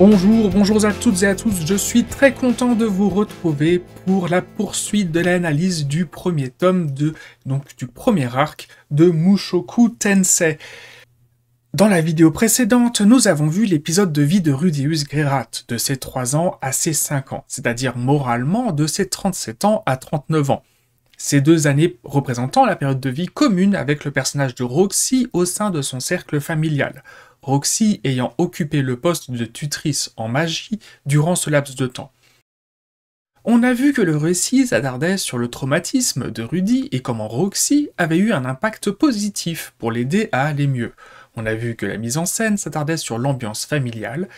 Bonjour, bonjour à toutes et à tous, je suis très content de vous retrouver pour la poursuite de l'analyse du premier tome de, donc du premier arc de Mushoku Tensei. Dans la vidéo précédente, nous avons vu l'épisode de vie de Rudius Gerat, de ses 3 ans à ses 5 ans, c'est-à-dire moralement de ses 37 ans à 39 ans. Ces deux années représentant la période de vie commune avec le personnage de Roxy au sein de son cercle familial. Roxy ayant occupé le poste de tutrice en magie durant ce laps de temps. On a vu que le récit s'attardait sur le traumatisme de Rudy et comment Roxy avait eu un impact positif pour l'aider à aller mieux. On a vu que la mise en scène s'attardait sur l'ambiance familiale,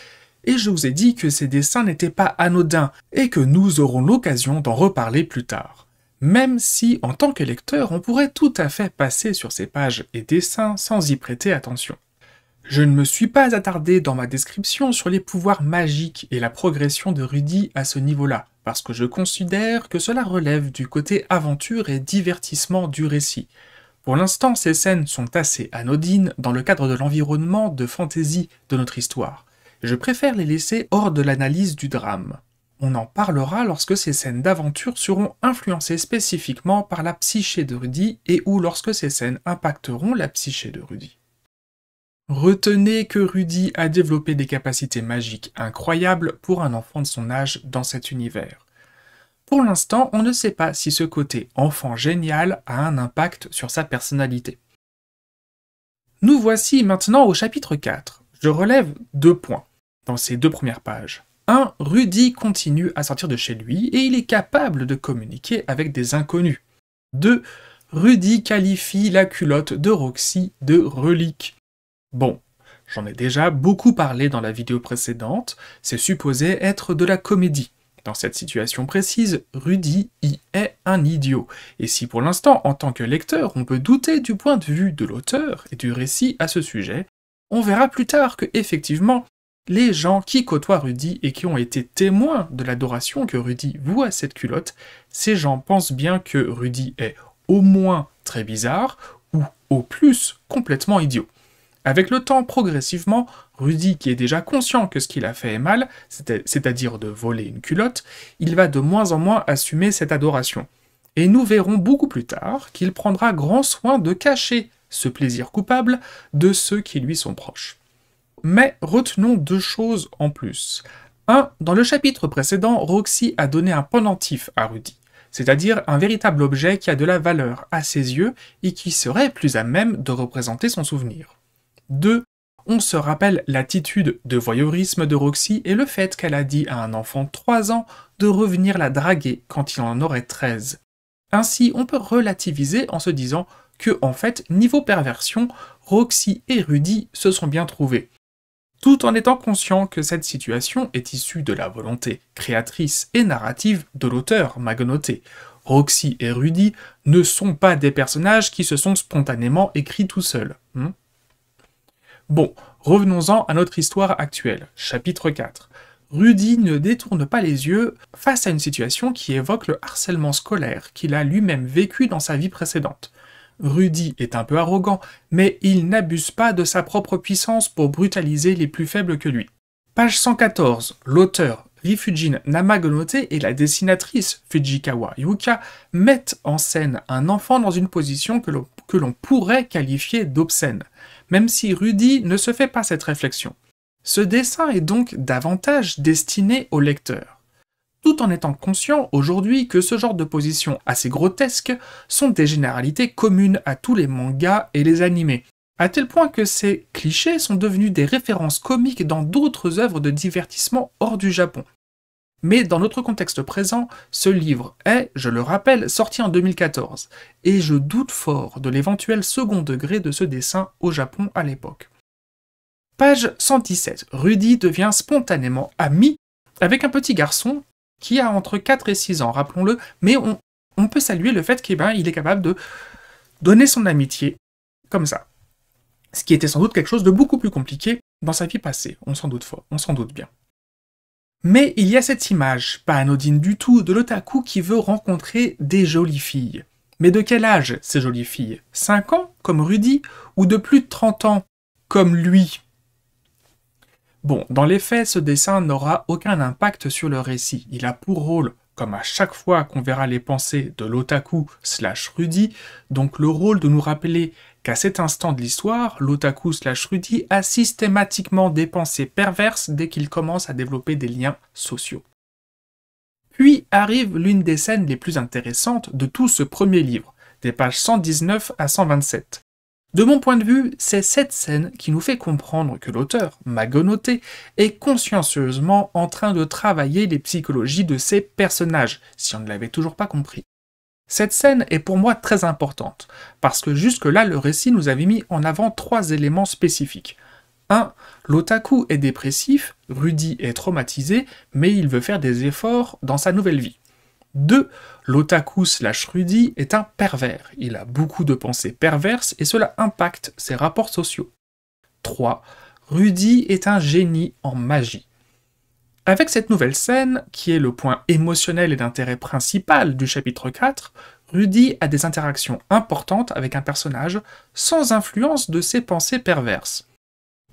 et je vous ai dit que ces dessins n'étaient pas anodins et que nous aurons l'occasion d'en reparler plus tard. Même si, en tant que lecteur, on pourrait tout à fait passer sur ces pages et dessins sans y prêter attention. Je ne me suis pas attardé dans ma description sur les pouvoirs magiques et la progression de Rudy à ce niveau-là, parce que je considère que cela relève du côté aventure et divertissement du récit. Pour l'instant, ces scènes sont assez anodines dans le cadre de l'environnement de fantaisie de notre histoire. Je préfère les laisser hors de l'analyse du drame. On en parlera lorsque ces scènes d'aventure seront influencées spécifiquement par la psyché de Rudy et ou lorsque ces scènes impacteront la psyché de Rudy. Retenez que Rudy a développé des capacités magiques incroyables pour un enfant de son âge dans cet univers. Pour l'instant, on ne sait pas si ce côté enfant génial a un impact sur sa personnalité. Nous voici maintenant au chapitre 4. Je relève deux points dans ces deux premières pages. 1. Rudy continue à sortir de chez lui et il est capable de communiquer avec des inconnus. 2. Rudy qualifie la culotte de Roxy de relique. Bon, j'en ai déjà beaucoup parlé dans la vidéo précédente, c'est supposé être de la comédie. Dans cette situation précise, Rudy y est un idiot, et si pour l'instant, en tant que lecteur, on peut douter du point de vue de l'auteur et du récit à ce sujet, on verra plus tard que, effectivement, les gens qui côtoient Rudy et qui ont été témoins de l'adoration que Rudy voue à cette culotte, ces gens pensent bien que Rudy est au moins très bizarre, ou au plus complètement idiot. Avec le temps, progressivement, Rudy, qui est déjà conscient que ce qu'il a fait est mal, c'est-à-dire de voler une culotte, il va de moins en moins assumer cette adoration. Et nous verrons beaucoup plus tard qu'il prendra grand soin de cacher ce plaisir coupable de ceux qui lui sont proches. Mais retenons deux choses en plus. 1. Dans le chapitre précédent, Roxy a donné un pendentif à Rudy, c'est-à-dire un véritable objet qui a de la valeur à ses yeux et qui serait plus à même de représenter son souvenir. 2. On se rappelle l'attitude de voyeurisme de Roxy et le fait qu'elle a dit à un enfant de 3 ans de revenir la draguer quand il en aurait 13. Ainsi, on peut relativiser en se disant que, en fait, niveau perversion, Roxy et Rudy se sont bien trouvés. Tout en étant conscient que cette situation est issue de la volonté créatrice et narrative de l'auteur Magnoté. Roxy et Rudy ne sont pas des personnages qui se sont spontanément écrits tout seuls. Hein. Bon, revenons-en à notre histoire actuelle, chapitre 4. Rudy ne détourne pas les yeux face à une situation qui évoque le harcèlement scolaire qu'il a lui-même vécu dans sa vie précédente. Rudy est un peu arrogant, mais il n'abuse pas de sa propre puissance pour brutaliser les plus faibles que lui. Page 114, l'auteur Rifujin Namagonote et la dessinatrice Fujikawa Yuka mettent en scène un enfant dans une position que l'on que l'on pourrait qualifier d'obscène, même si Rudy ne se fait pas cette réflexion. Ce dessin est donc davantage destiné au lecteur. Tout en étant conscient aujourd'hui que ce genre de positions assez grotesques sont des généralités communes à tous les mangas et les animés, à tel point que ces clichés sont devenus des références comiques dans d'autres œuvres de divertissement hors du Japon. Mais dans notre contexte présent, ce livre est, je le rappelle, sorti en 2014, et je doute fort de l'éventuel second degré de ce dessin au Japon à l'époque. Page 117. Rudy devient spontanément ami avec un petit garçon qui a entre 4 et 6 ans, rappelons-le, mais on, peut saluer le fait qu'il ben, est capable de donner son amitié comme ça. Ce qui était sans doute quelque chose de beaucoup plus compliqué dans sa vie passée, on s'en doute fort, on s'en doute bien. Mais il y a cette image, pas anodine du tout, de l'otaku qui veut rencontrer des jolies filles. Mais de quel âge ces jolies filles 5 ans, comme Rudy, ou de plus de 30 ans, comme lui Bon, dans les faits, ce dessin n'aura aucun impact sur le récit. Il a pour rôle, comme à chaque fois qu'on verra les pensées de l'otaku slash Rudy, donc le rôle de nous rappeler qu'à cet instant de l'histoire, l'otaku slash Rudy a systématiquement des pensées perverses dès qu'il commence à développer des liens sociaux. Puis arrive l'une des scènes les plus intéressantes de tout ce premier livre, des pages 119 à 127. De mon point de vue, c'est cette scène qui nous fait comprendre que l'auteur, Magonoté, est consciencieusement en train de travailler les psychologies de ses personnages, si on ne l'avait toujours pas compris. Cette scène est pour moi très importante, parce que jusque-là le récit nous avait mis en avant trois éléments spécifiques. 1. L'otaku est dépressif, Rudy est traumatisé, mais il veut faire des efforts dans sa nouvelle vie. 2. L'otaku slash Rudy est un pervers. Il a beaucoup de pensées perverses et cela impacte ses rapports sociaux. 3. Rudy est un génie en magie. Avec cette nouvelle scène, qui est le point émotionnel et d'intérêt principal du chapitre 4, Rudy a des interactions importantes avec un personnage sans influence de ses pensées perverses.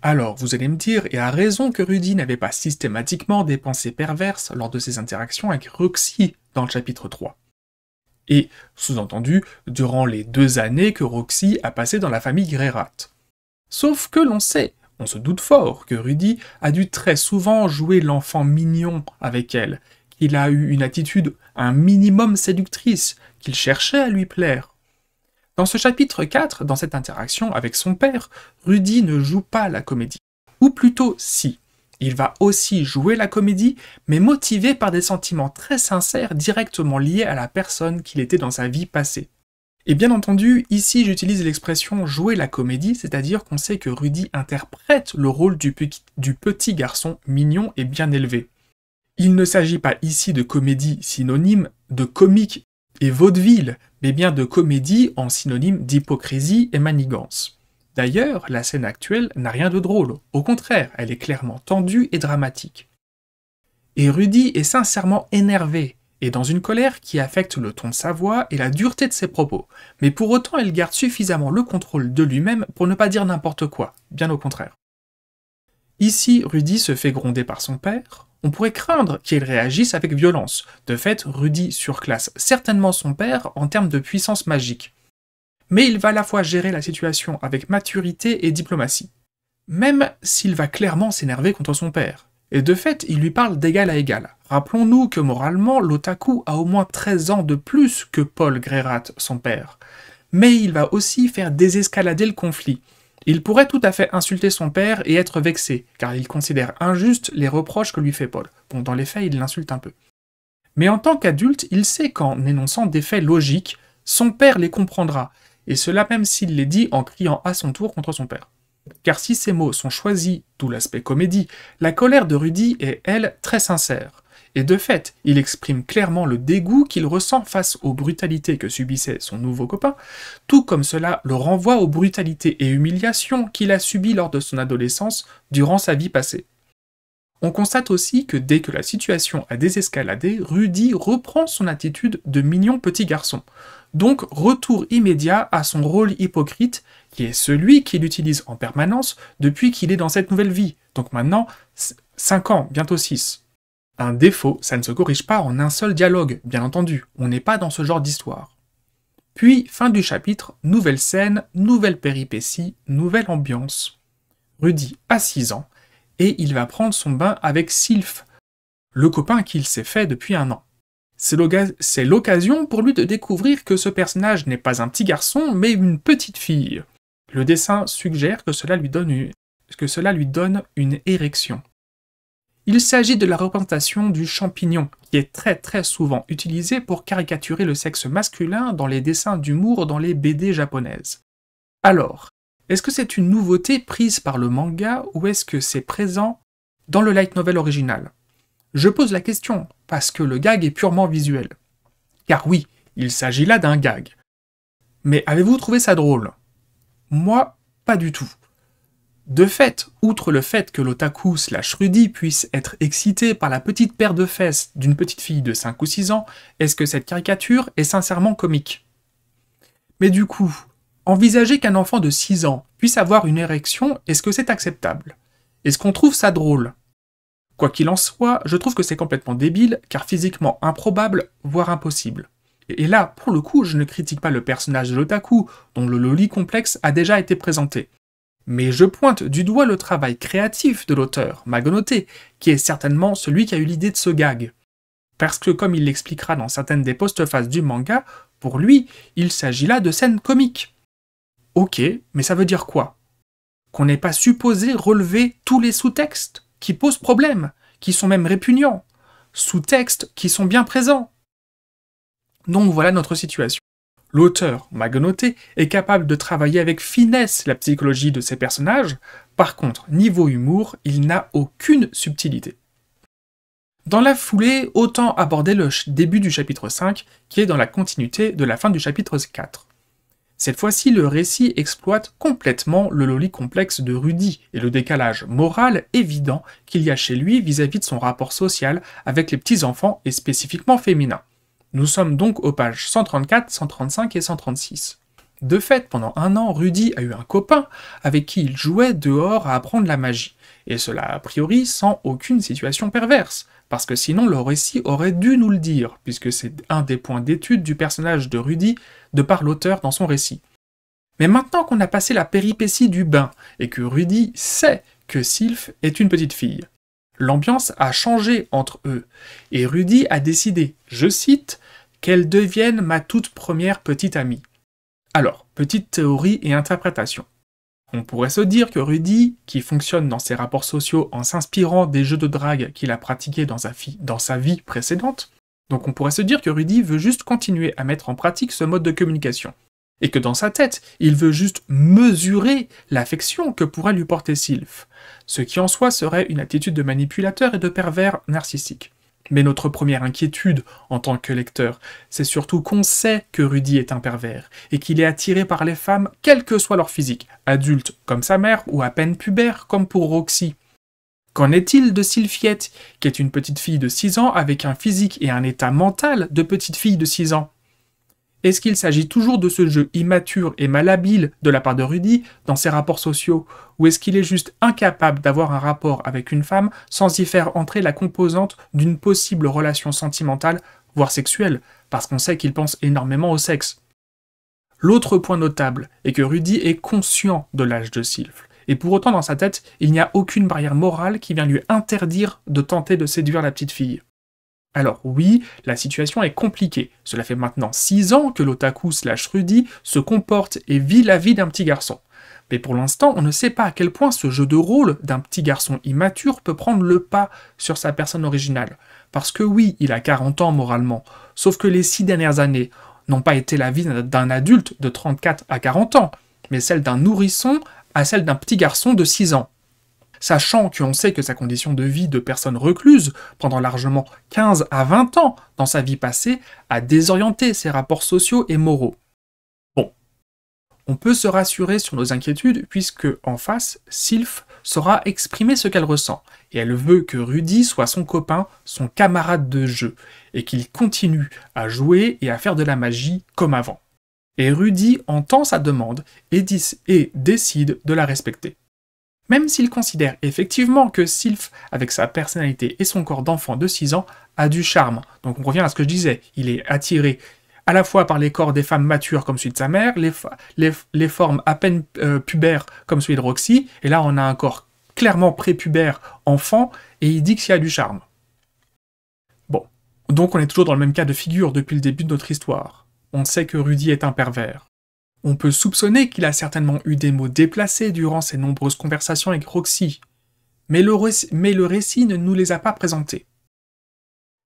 Alors, vous allez me dire, et à raison que Rudy n'avait pas systématiquement des pensées perverses lors de ses interactions avec Roxy dans le chapitre 3. Et, sous-entendu, durant les deux années que Roxy a passées dans la famille Grérat. Sauf que l'on sait on se doute fort que Rudy a dû très souvent jouer l'enfant mignon avec elle, qu'il a eu une attitude un minimum séductrice, qu'il cherchait à lui plaire. Dans ce chapitre 4, dans cette interaction avec son père, Rudy ne joue pas la comédie. Ou plutôt si. Il va aussi jouer la comédie, mais motivé par des sentiments très sincères directement liés à la personne qu'il était dans sa vie passée. Et bien entendu, ici j'utilise l'expression jouer la comédie, c'est-à-dire qu'on sait que Rudy interprète le rôle du, petit garçon mignon et bien élevé. Il ne s'agit pas ici de comédie synonyme de comique et vaudeville, mais bien de comédie en synonyme d'hypocrisie et manigance. D'ailleurs, la scène actuelle n'a rien de drôle, au contraire, elle est clairement tendue et dramatique. Et Rudy est sincèrement énervé, et dans une colère qui affecte le ton de sa voix et la dureté de ses propos, mais pour autant elle garde suffisamment le contrôle de lui-même pour ne pas dire n'importe quoi, bien au contraire. Ici, Rudy se fait gronder par son père, on pourrait craindre qu'il réagisse avec violence. De fait, Rudy surclasse certainement son père en termes de puissance magique. Mais il va à la fois gérer la situation avec maturité et diplomatie. Même s'il va clairement s'énerver contre son père, et de fait, il lui parle d'égal à égal. Rappelons-nous que moralement, l'otaku a au moins 13 ans de plus que Paul Grérat, son père. Mais il va aussi faire désescalader le conflit. Il pourrait tout à fait insulter son père et être vexé, car il considère injuste les reproches que lui fait Paul. Bon, dans les faits, il l'insulte un peu. Mais en tant qu'adulte, il sait qu'en énonçant des faits logiques, son père les comprendra, et cela même s'il les dit en criant à son tour contre son père. Car si ces mots sont choisis, d'où l'aspect comédie, la colère de Rudy est, elle, très sincère. Et de fait, il exprime clairement le dégoût qu'il ressent face aux brutalités que subissait son nouveau copain, tout comme cela le renvoie aux brutalités et humiliations qu'il a subies lors de son adolescence durant sa vie passée. On constate aussi que dès que la situation a désescaladé, Rudy reprend son attitude de mignon petit garçon, donc retour immédiat à son rôle hypocrite, qui est celui qu'il utilise en permanence depuis qu'il est dans cette nouvelle vie, donc maintenant 5 ans, bientôt 6. Un défaut, ça ne se corrige pas en un seul dialogue, bien entendu, on n'est pas dans ce genre d'histoire. Puis, fin du chapitre, nouvelle scène, nouvelle péripétie, nouvelle ambiance. Rudy a 6 ans, et il va prendre son bain avec Sylph, le copain qu'il s'est fait depuis un an. C'est l'occasion pour lui de découvrir que ce personnage n'est pas un petit garçon, mais une petite fille. Le dessin suggère que cela lui donne une, érection. Il s'agit de la représentation du champignon, qui est très très souvent utilisé pour caricaturer le sexe masculin dans les dessins d'humour dans les BD japonaises. Alors, est-ce que c'est une nouveauté prise par le manga ou est-ce que c'est présent dans le light novel original je pose la question parce que le gag est purement visuel. Car oui, il s'agit là d'un gag. Mais avez-vous trouvé ça drôle Moi, pas du tout. De fait, outre le fait que l'otaku slash Rudy puisse être excité par la petite paire de fesses d'une petite fille de 5 ou 6 ans, est-ce que cette caricature est sincèrement comique Mais du coup, envisager qu'un enfant de 6 ans puisse avoir une érection, est-ce que c'est acceptable Est-ce qu'on trouve ça drôle Quoi qu'il en soit, je trouve que c'est complètement débile, car physiquement improbable, voire impossible. Et là, pour le coup, je ne critique pas le personnage de l'otaku, dont le loli complexe a déjà été présenté. Mais je pointe du doigt le travail créatif de l'auteur, Magnoté, qui est certainement celui qui a eu l'idée de ce gag. Parce que, comme il l'expliquera dans certaines des post-faces du manga, pour lui, il s'agit là de scènes comiques. Ok, mais ça veut dire quoi Qu'on n'est pas supposé relever tous les sous-textes qui posent problème, qui sont même répugnants, sous-textes qui sont bien présents. Donc voilà notre situation. L'auteur, Magnoté, est capable de travailler avec finesse la psychologie de ses personnages, par contre, niveau humour, il n'a aucune subtilité. Dans la foulée, autant aborder le début du chapitre 5, qui est dans la continuité de la fin du chapitre 4. Cette fois-ci, le récit exploite complètement le loli complexe de Rudy et le décalage moral évident qu'il y a chez lui vis-à-vis de son rapport social avec les petits-enfants et spécifiquement féminins. Nous sommes donc aux pages 134, 135 et 136. De fait, pendant un an, Rudy a eu un copain avec qui il jouait dehors à apprendre la magie, et cela a priori sans aucune situation perverse parce que sinon le récit aurait dû nous le dire, puisque c'est un des points d'étude du personnage de Rudy de par l'auteur dans son récit. Mais maintenant qu'on a passé la péripétie du bain, et que Rudy sait que Sylph est une petite fille, l'ambiance a changé entre eux, et Rudy a décidé, je cite, qu'elle devienne ma toute première petite amie. Alors, petite théorie et interprétation. On pourrait se dire que Rudy, qui fonctionne dans ses rapports sociaux en s'inspirant des jeux de drague qu'il a pratiqués dans sa, vie précédente, donc on pourrait se dire que Rudy veut juste continuer à mettre en pratique ce mode de communication. Et que dans sa tête, il veut juste mesurer l'affection que pourrait lui porter Sylph, ce qui en soi serait une attitude de manipulateur et de pervers narcissique. Mais notre première inquiétude, en tant que lecteur, c'est surtout qu'on sait que Rudy est un pervers, et qu'il est attiré par les femmes, quelle que soit leur physique, adulte comme sa mère, ou à peine pubère comme pour Roxy. Qu'en est-il de Sylphiette, qui est une petite fille de 6 ans avec un physique et un état mental de petite fille de 6 ans est-ce qu'il s'agit toujours de ce jeu immature et malhabile de la part de Rudy dans ses rapports sociaux, ou est-ce qu'il est juste incapable d'avoir un rapport avec une femme sans y faire entrer la composante d'une possible relation sentimentale, voire sexuelle, parce qu'on sait qu'il pense énormément au sexe L'autre point notable est que Rudy est conscient de l'âge de Sylph, et pour autant dans sa tête, il n'y a aucune barrière morale qui vient lui interdire de tenter de séduire la petite fille. Alors oui, la situation est compliquée. Cela fait maintenant 6 ans que l'otaku slash Rudy se comporte et vit la vie d'un petit garçon. Mais pour l'instant, on ne sait pas à quel point ce jeu de rôle d'un petit garçon immature peut prendre le pas sur sa personne originale. Parce que oui, il a 40 ans moralement, sauf que les 6 dernières années n'ont pas été la vie d'un adulte de 34 à 40 ans, mais celle d'un nourrisson à celle d'un petit garçon de 6 ans sachant qu'on sait que sa condition de vie de personne recluse, pendant largement 15 à 20 ans dans sa vie passée, a désorienté ses rapports sociaux et moraux. Bon. On peut se rassurer sur nos inquiétudes puisque, en face, Sylph saura exprimer ce qu'elle ressent, et elle veut que Rudy soit son copain, son camarade de jeu, et qu'il continue à jouer et à faire de la magie comme avant. Et Rudy entend sa demande et, et décide de la respecter. Même s'il considère effectivement que Sylph, avec sa personnalité et son corps d'enfant de 6 ans, a du charme. Donc on revient à ce que je disais, il est attiré à la fois par les corps des femmes matures comme celui de sa mère, les, formes à peine euh, pubères comme celui de Roxy, et là on a un corps clairement prépubère enfant, et il dit qu'il y a du charme. Bon, donc on est toujours dans le même cas de figure depuis le début de notre histoire. On sait que Rudy est un pervers. On peut soupçonner qu'il a certainement eu des mots déplacés durant ses nombreuses conversations avec Roxy, mais le, récit ne nous les a pas présentés.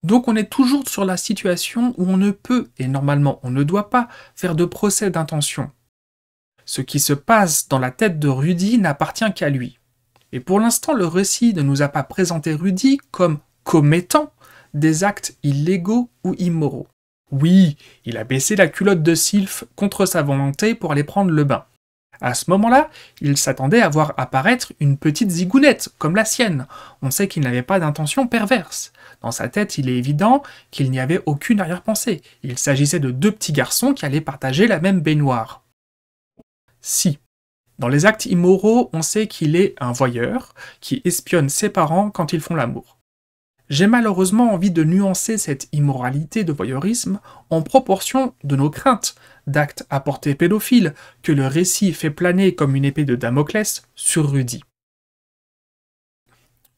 Donc on est toujours sur la situation où on ne peut, et normalement on ne doit pas, faire de procès d'intention. Ce qui se passe dans la tête de Rudy n'appartient qu'à lui. Et pour l'instant, le récit ne nous a pas présenté Rudy comme commettant des actes illégaux ou immoraux. Oui, il a baissé la culotte de Sylph contre sa volonté pour aller prendre le bain. À ce moment-là, il s'attendait à voir apparaître une petite zigounette, comme la sienne. On sait qu'il n'avait pas d'intention perverse. Dans sa tête, il est évident qu'il n'y avait aucune arrière-pensée. Il s'agissait de deux petits garçons qui allaient partager la même baignoire. Si. Dans les actes immoraux, on sait qu'il est un voyeur, qui espionne ses parents quand ils font l'amour. J'ai malheureusement envie de nuancer cette immoralité de voyeurisme en proportion de nos craintes d'actes à portée pédophile que le récit fait planer comme une épée de Damoclès sur Rudy.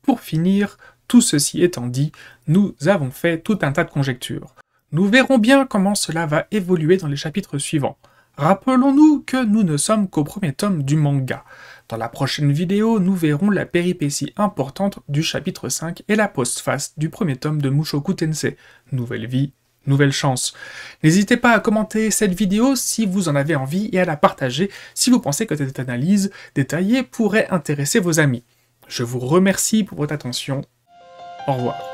Pour finir, tout ceci étant dit, nous avons fait tout un tas de conjectures. Nous verrons bien comment cela va évoluer dans les chapitres suivants. Rappelons-nous que nous ne sommes qu'au premier tome du manga. Dans la prochaine vidéo, nous verrons la péripétie importante du chapitre 5 et la postface du premier tome de Mushoku Tensei, Nouvelle vie, nouvelle chance. N'hésitez pas à commenter cette vidéo si vous en avez envie et à la partager si vous pensez que cette analyse détaillée pourrait intéresser vos amis. Je vous remercie pour votre attention. Au revoir.